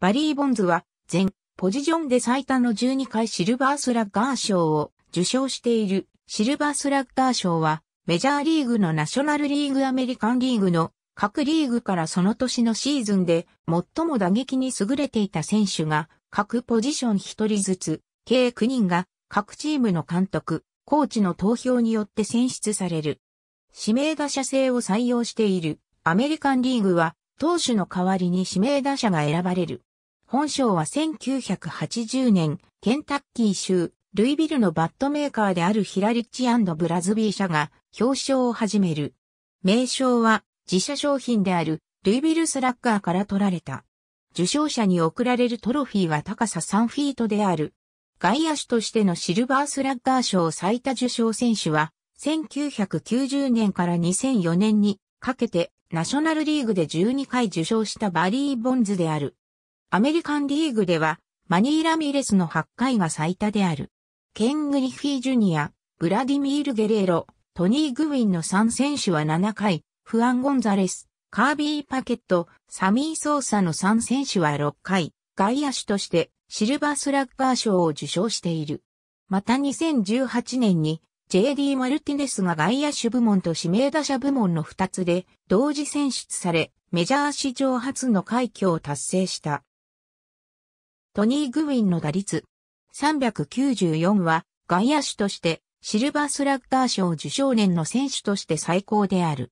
バリー・ボンズは、全、ポジションで最多の12回シルバースラッガー賞を受賞している。シルバースラッガー賞は、メジャーリーグのナショナルリーグアメリカンリーグの各リーグからその年のシーズンで最も打撃に優れていた選手が各ポジション1人ずつ計9人が各チームの監督、コーチの投票によって選出される。指名打者制を採用しているアメリカンリーグは投手の代わりに指名打者が選ばれる。本賞は1980年、ケンタッキー州、ルイビルのバットメーカーであるヒラリッチブラズビー社が表彰を始める。名称は自社商品であるルイビルスラッガーから取られた。受賞者に贈られるトロフィーは高さ3フィートである。外野手としてのシルバースラッガー賞最多受賞選手は、1990年から2004年にかけてナショナルリーグで12回受賞したバリー・ボンズである。アメリカンリーグでは、マニー・ラミレスの8回が最多である。ケン・グリフィー・ジュニア、ブラディミール・ゲレーロ、トニー・グウィンの3選手は7回、フアン・ゴンザレス、カービー・パケット、サミー・ソーサの3選手は6回、外野手としてシルバースラッガー賞を受賞している。また2018年に JD マルティネスが外野手部門と指名打者部門の2つで同時選出され、メジャー史上初の快挙を達成した。トニー・グウィンの打率394は外野手としてシルバースラッガー賞受賞年の選手として最高である。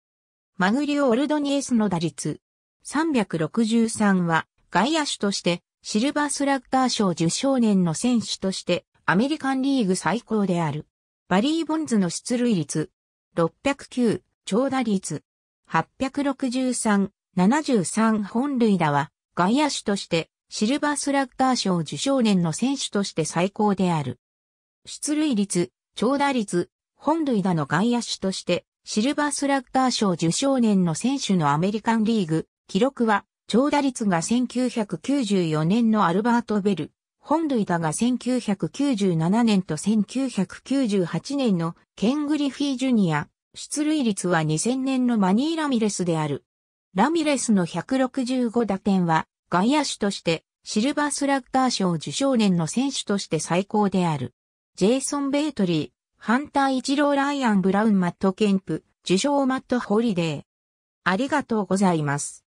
マグリオ・オルドニエスの打率363は外野手としてシルバースラッガー賞受賞年の選手としてアメリカンリーグ最高である。バリー・ボンズの出塁率609、長打率863、73本塁打は外野手としてシルバースラッガー賞受賞年の選手として最高である。出塁率、長打率、本塁打の外野手として、シルバースラッガー賞受賞年の選手のアメリカンリーグ、記録は、長打率が1994年のアルバート・ベル、本塁打が1997年と1998年のケン・グリフィー・ジュニア、出塁率は2000年のマニー・ラミレスである。ラミレスの165打点は外野手として、シルバースラッガー賞受賞年の選手として最高である。ジェイソン・ベイトリー、ハンター・イチロー・ライアン・ブラウン・マット・ケンプ、受賞マット・ホリデー。ありがとうございます。